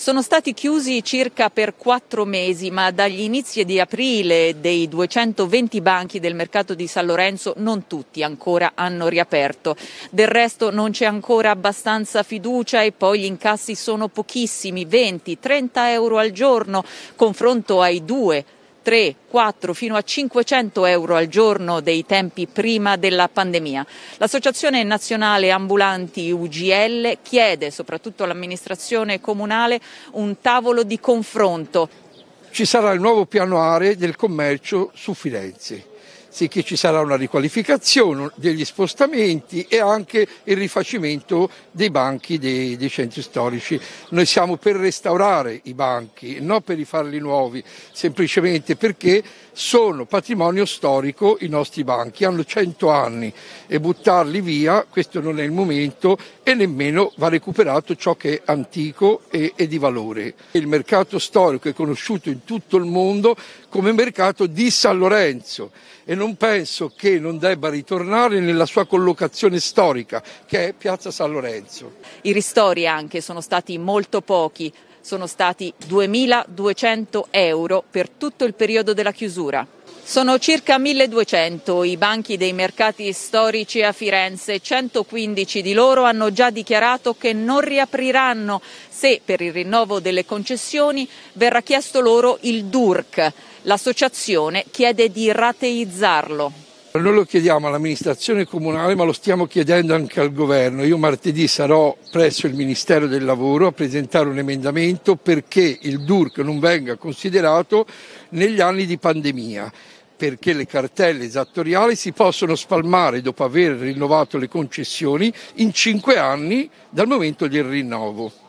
sono stati chiusi circa per quattro mesi, ma dagli inizi di aprile dei 220 banchi del mercato di San Lorenzo non tutti ancora hanno riaperto. Del resto non c'è ancora abbastanza fiducia e poi gli incassi sono pochissimi, 20-30 euro al giorno, confronto ai due 3, 4 fino a 500 euro al giorno dei tempi prima della pandemia. L'Associazione Nazionale Ambulanti UGL chiede soprattutto all'amministrazione comunale un tavolo di confronto. Ci sarà il nuovo piano aree del commercio su Firenze sì che ci sarà una riqualificazione degli spostamenti e anche il rifacimento dei banchi dei, dei centri storici. Noi siamo per restaurare i banchi, non per rifarli nuovi, semplicemente perché sono patrimonio storico i nostri banchi, hanno 100 anni e buttarli via, questo non è il momento e nemmeno va recuperato ciò che è antico e, e di valore. Il mercato storico è conosciuto in tutto il mondo come mercato di San Lorenzo e non penso che non debba ritornare nella sua collocazione storica, che è Piazza San Lorenzo. I ristori anche sono stati molto pochi, sono stati 2.200 euro per tutto il periodo della chiusura. Sono circa 1200 i banchi dei mercati storici a Firenze, 115 di loro hanno già dichiarato che non riapriranno se per il rinnovo delle concessioni verrà chiesto loro il DURC. L'associazione chiede di rateizzarlo. Noi lo chiediamo all'amministrazione comunale ma lo stiamo chiedendo anche al governo. Io martedì sarò presso il Ministero del Lavoro a presentare un emendamento perché il DURC non venga considerato negli anni di pandemia perché le cartelle esattoriali si possono spalmare dopo aver rinnovato le concessioni in cinque anni dal momento del rinnovo.